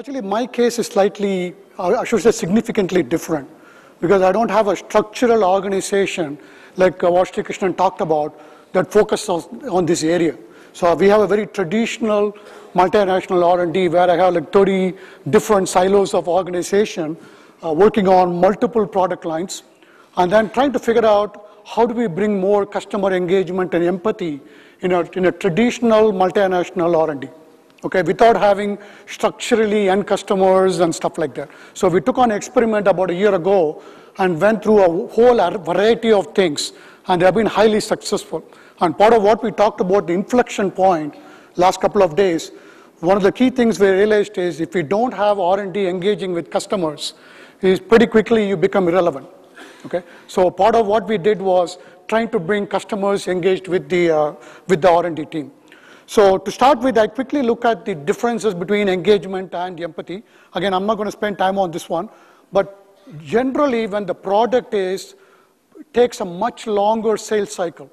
Actually, my case is slightly, I should say significantly different because I don't have a structural organization like what uh, Vashti Krishnan talked about that focuses on, this area. So we have a very traditional multinational R&D where I have like 30 different silos of organization uh, working on multiple product lines and then trying to figure out how do we bring more customer engagement and empathy in a, in a traditional multinational R&D okay, without having structurally end customers and stuff like that. So we took on experiment about a year ago and went through a whole variety of things and they have been highly successful. And part of what we talked about, the inflection point, last couple of days, one of the key things we realized is if we don't have R&D engaging with customers, is pretty quickly you become irrelevant. Okay, so part of what we did was trying to bring customers engaged with the uh, with the R&D team. So to start with, I quickly look at the differences between engagement and empathy. Again, I'm not going to spend time on this one, but generally when the product is, takes a much longer sales cycle,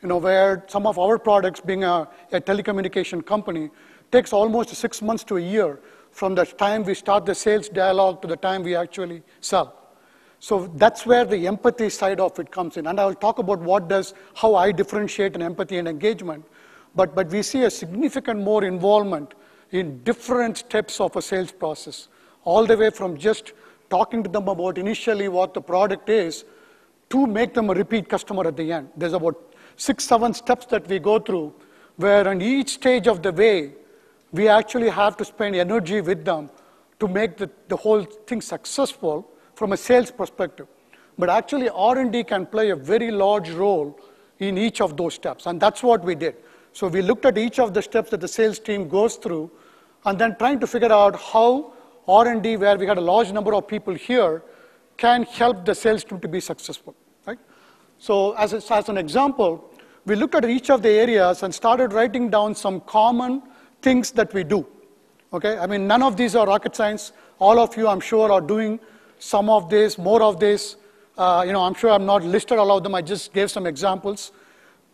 you know, where some of our products being a, a telecommunication company takes almost six months to a year from the time we start the sales dialogue to the time we actually sell. So that's where the empathy side of it comes in. And I'll talk about what does, how I differentiate an empathy and engagement but, but we see a significant more involvement in different steps of a sales process, all the way from just talking to them about initially what the product is to make them a repeat customer at the end. There's about six, seven steps that we go through where on each stage of the way, we actually have to spend energy with them to make the, the whole thing successful from a sales perspective. But actually, R&D can play a very large role in each of those steps, and that's what we did. So we looked at each of the steps that the sales team goes through and then trying to figure out how R&D, where we had a large number of people here, can help the sales team to be successful. Right? So as, a, as an example, we looked at each of the areas and started writing down some common things that we do. Okay, I mean, none of these are rocket science. All of you, I'm sure, are doing some of this, more of this. Uh, you know, I'm sure I'm not listed all of them. I just gave some examples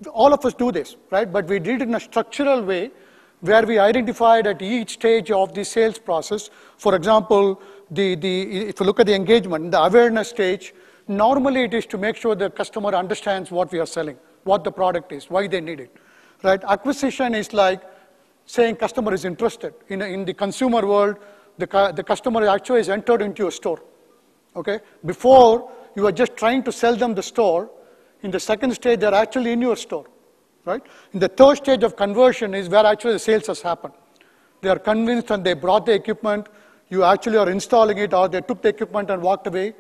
all of us do this, right? But we did it in a structural way where we identified at each stage of the sales process. For example, the, the, if you look at the engagement, the awareness stage, normally it is to make sure the customer understands what we are selling, what the product is, why they need it, right? Acquisition is like saying customer is interested. In, in the consumer world, the, the customer actually is entered into a store, okay? Before, you are just trying to sell them the store, in the second stage, they're actually in your store, right? In the third stage of conversion is where actually the sales has happened. They are convinced and they brought the equipment. You actually are installing it or they took the equipment and walked away,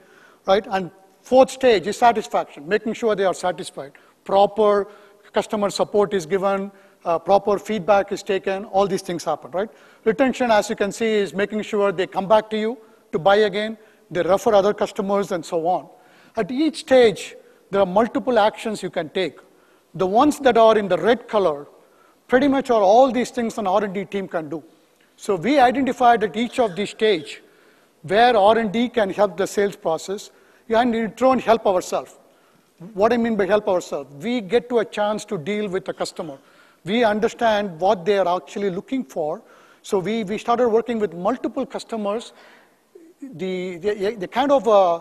right? And fourth stage is satisfaction, making sure they are satisfied. Proper customer support is given, uh, proper feedback is taken, all these things happen, right? Retention, as you can see, is making sure they come back to you to buy again, they refer other customers, and so on. At each stage, there are multiple actions you can take. The ones that are in the red color pretty much are all these things an R&D team can do. So we identified at each of these stage where R&D can help the sales process and in turn help ourselves. What I mean by help ourselves, we get to a chance to deal with the customer. We understand what they are actually looking for. So we, we started working with multiple customers. The, the, the kind of uh,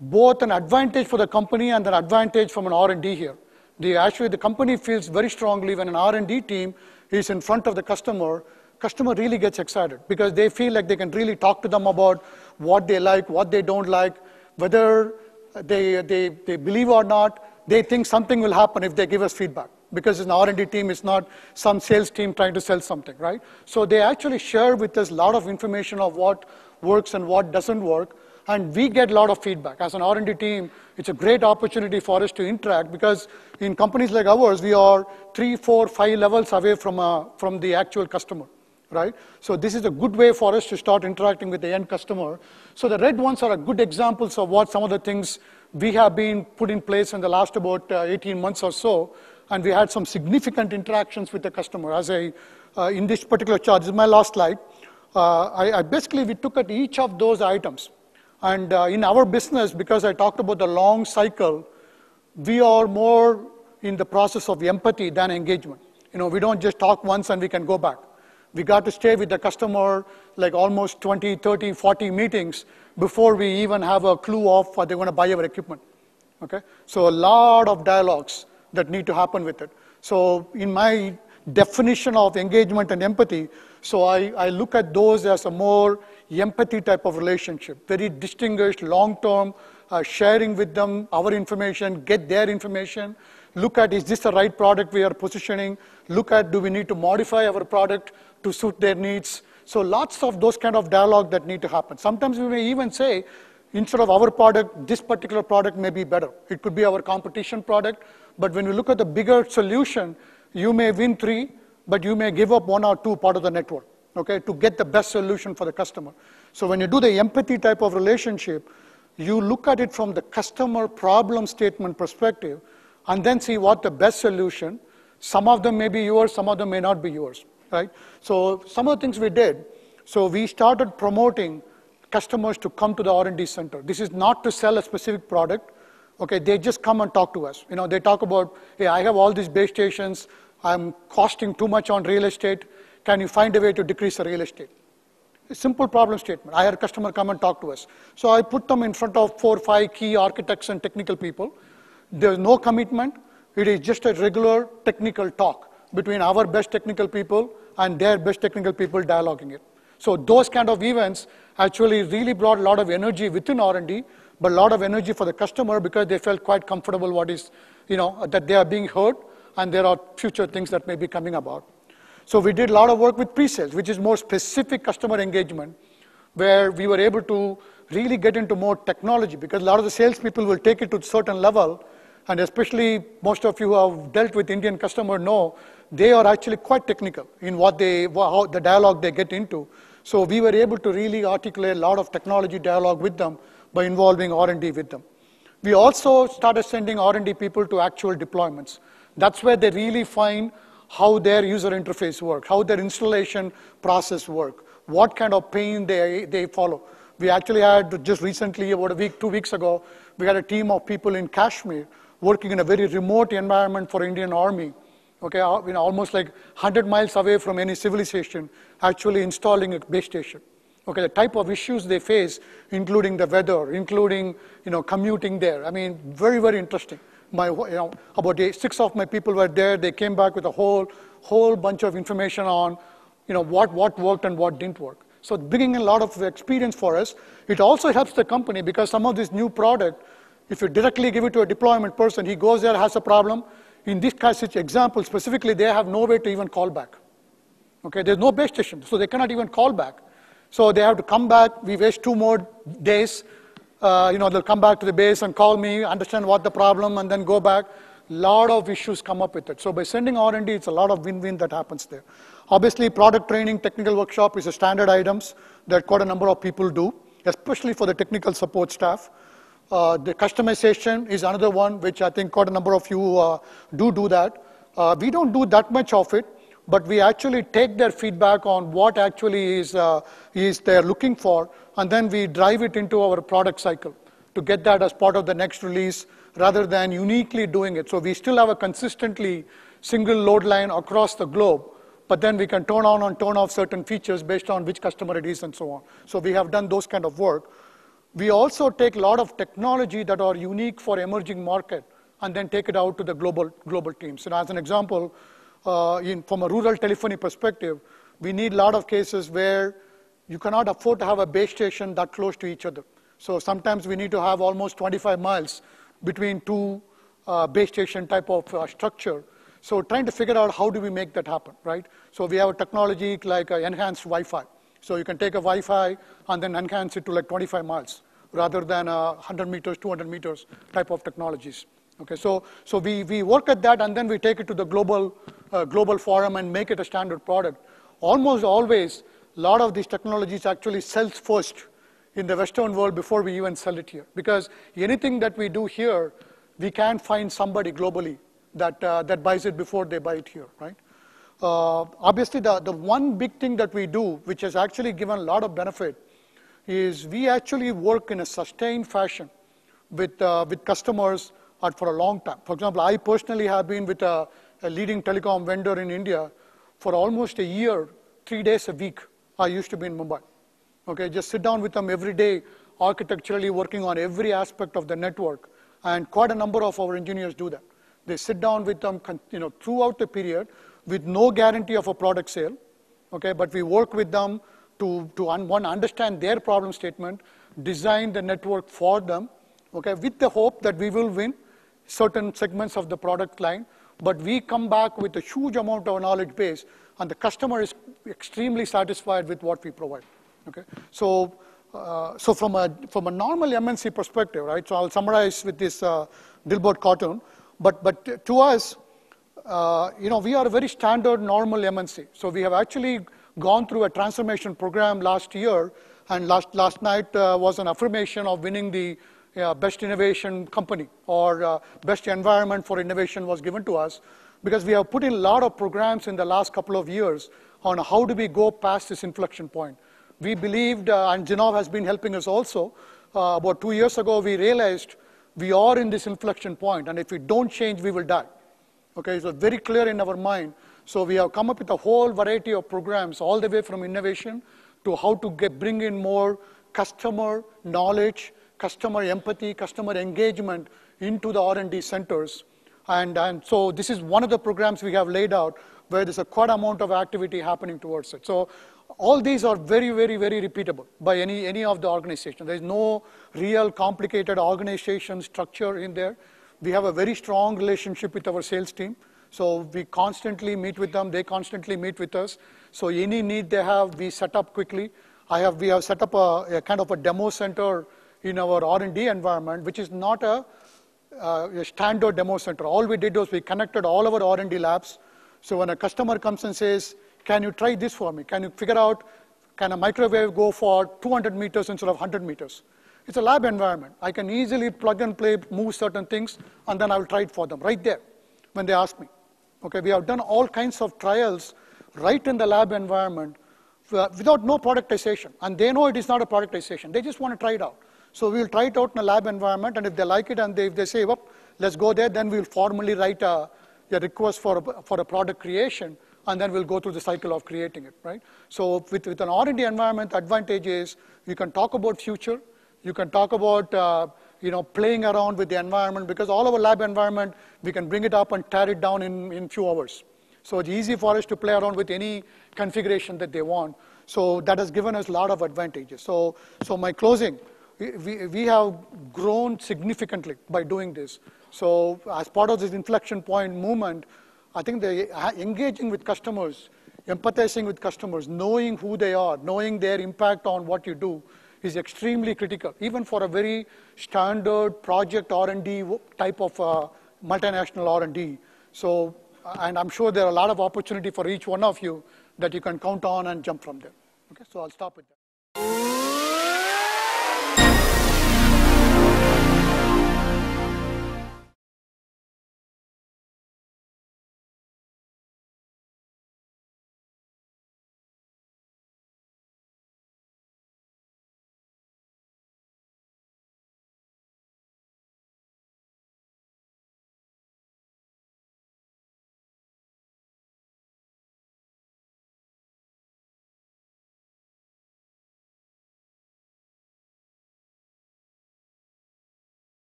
both an advantage for the company and an advantage from an R&D here. The, actually, the company feels very strongly when an R&D team is in front of the customer, customer really gets excited because they feel like they can really talk to them about what they like, what they don't like, whether they, they, they believe or not, they think something will happen if they give us feedback because an R&D team, it's not some sales team trying to sell something, right? So they actually share with us a lot of information of what works and what doesn't work, and we get a lot of feedback. As an R&D team, it's a great opportunity for us to interact because in companies like ours, we are three, four, five levels away from, uh, from the actual customer, right? So this is a good way for us to start interacting with the end customer. So the red ones are good examples of what some of the things we have been put in place in the last about uh, 18 months or so, and we had some significant interactions with the customer. As I, uh, in this particular chart, this is my last slide, uh, I, I basically, we took at each of those items, and uh, in our business, because I talked about the long cycle, we are more in the process of empathy than engagement. You know, we don't just talk once and we can go back. We got to stay with the customer like almost 20, 30, 40 meetings before we even have a clue of are they're going to buy our equipment. Okay? So a lot of dialogues that need to happen with it. So in my definition of engagement and empathy, so I, I look at those as a more empathy type of relationship, very distinguished, long-term, uh, sharing with them our information, get their information, look at is this the right product we are positioning, look at do we need to modify our product to suit their needs. So lots of those kind of dialogue that need to happen. Sometimes we may even say, instead of our product, this particular product may be better. It could be our competition product, but when we look at the bigger solution, you may win three, but you may give up one or two part of the network okay, to get the best solution for the customer. So when you do the empathy type of relationship, you look at it from the customer problem statement perspective and then see what the best solution. Some of them may be yours, some of them may not be yours, right? So some of the things we did, so we started promoting customers to come to the R&D center. This is not to sell a specific product. Okay, they just come and talk to us. You know, they talk about, hey, I have all these base stations. I'm costing too much on real estate. Can you find a way to decrease the real estate? A simple problem statement. I had a customer come and talk to us. So I put them in front of four or five key architects and technical people. There's no commitment. It is just a regular technical talk between our best technical people and their best technical people dialoguing it. So those kind of events actually really brought a lot of energy within R&D, but a lot of energy for the customer because they felt quite comfortable what is, you know, that they are being heard and there are future things that may be coming about. So we did a lot of work with pre-sales, which is more specific customer engagement, where we were able to really get into more technology because a lot of the salespeople will take it to a certain level, and especially most of you who have dealt with Indian customer know they are actually quite technical in what they, how the dialogue they get into. So we were able to really articulate a lot of technology dialogue with them by involving R&D with them. We also started sending R&D people to actual deployments. That's where they really find how their user interface work, how their installation process work, what kind of pain they, they follow. We actually had just recently, about a week, two weeks ago, we had a team of people in Kashmir working in a very remote environment for Indian Army. Okay, uh, you know, almost like 100 miles away from any civilization, actually installing a base station. Okay, the type of issues they face, including the weather, including you know commuting there. I mean, very very interesting. My, you know, about eight, six of my people were there. They came back with a whole, whole bunch of information on, you know, what, what worked and what didn't work. So bringing a lot of experience for us. It also helps the company because some of this new product, if you directly give it to a deployment person, he goes there, has a problem. In this case, example specifically, they have no way to even call back. Okay, there's no base station, so they cannot even call back. So they have to come back. We waste two more days uh, you know, they'll come back to the base and call me, understand what the problem, and then go back. Lot of issues come up with it. So by sending R&D, it's a lot of win-win that happens there. Obviously, product training, technical workshop is a standard items that quite a number of people do, especially for the technical support staff. Uh, the customization is another one, which I think quite a number of you uh, do do that. Uh, we don't do that much of it, but we actually take their feedback on what actually is, uh, is they're looking for, and then we drive it into our product cycle to get that as part of the next release rather than uniquely doing it. So we still have a consistently single load line across the globe, but then we can turn on and turn off certain features based on which customer it is and so on. So we have done those kind of work. We also take a lot of technology that are unique for emerging market and then take it out to the global, global teams. And as an example, uh, in, from a rural telephony perspective, we need a lot of cases where you cannot afford to have a base station that close to each other. So sometimes we need to have almost 25 miles between two uh, base station type of uh, structure. So trying to figure out how do we make that happen, right? So we have a technology like uh, enhanced Wi-Fi. So you can take a Wi-Fi and then enhance it to like 25 miles rather than 100 uh, meters, 200 meters type of technologies. Okay, so, so we, we work at that and then we take it to the global, uh, global forum and make it a standard product. Almost always, a lot of these technologies actually sells first in the Western world before we even sell it here. Because anything that we do here, we can find somebody globally that, uh, that buys it before they buy it here, right? Uh, obviously, the, the one big thing that we do, which has actually given a lot of benefit, is we actually work in a sustained fashion with, uh, with customers or for a long time. For example, I personally have been with a, a leading telecom vendor in India for almost a year, three days a week. I used to be in Mumbai. Okay, just sit down with them every day, architecturally working on every aspect of the network. And quite a number of our engineers do that. They sit down with them you know, throughout the period with no guarantee of a product sale. Okay, but we work with them to, to un one, understand their problem statement, design the network for them, okay, with the hope that we will win certain segments of the product line, but we come back with a huge amount of knowledge base, and the customer is extremely satisfied with what we provide. Okay, so uh, so from a from a normal MNC perspective, right? So I'll summarize with this uh, Dilbert cartoon, but but to us, uh, you know, we are a very standard normal MNC. So we have actually gone through a transformation program last year, and last last night uh, was an affirmation of winning the yeah, best innovation company or uh, best environment for innovation was given to us because we have put in a lot of programs in the last couple of years on how do we go past this inflection point. We believed, uh, and Genov has been helping us also, uh, about two years ago we realized we are in this inflection point and if we don't change we will die. Okay, so very clear in our mind. So we have come up with a whole variety of programs all the way from innovation to how to get, bring in more customer knowledge customer empathy, customer engagement into the R&D centers. And, and so this is one of the programs we have laid out where there's a quite amount of activity happening towards it. So all these are very, very, very repeatable by any, any of the organization. There's no real complicated organization structure in there. We have a very strong relationship with our sales team. So we constantly meet with them. They constantly meet with us. So any need they have, we set up quickly. I have, we have set up a, a kind of a demo center in our R&D environment, which is not a, uh, a standard demo center. All we did was we connected all our R&D labs. So when a customer comes and says, can you try this for me? Can you figure out, can a microwave go for 200 meters instead of 100 meters? It's a lab environment. I can easily plug and play, move certain things, and then I'll try it for them right there when they ask me. Okay, we have done all kinds of trials right in the lab environment uh, without no productization. And they know it is not a productization. They just want to try it out. So we'll try it out in a lab environment, and if they like it and they, if they say, well, let's go there, then we'll formally write a, a request for a, for a product creation, and then we'll go through the cycle of creating it, right? So with, with an R&D environment, the advantage is you can talk about future, you can talk about uh, you know, playing around with the environment, because all our lab environment, we can bring it up and tear it down in, in few hours. So it's easy for us to play around with any configuration that they want. So that has given us a lot of advantages. So, so my closing, we, we, have grown significantly by doing this. So as part of this inflection point movement, I think engaging with customers, empathizing with customers, knowing who they are, knowing their impact on what you do is extremely critical, even for a very standard project R&D type of uh, multinational R&D. So, and I'm sure there are a lot of opportunity for each one of you that you can count on and jump from there. Okay, so I'll stop with that.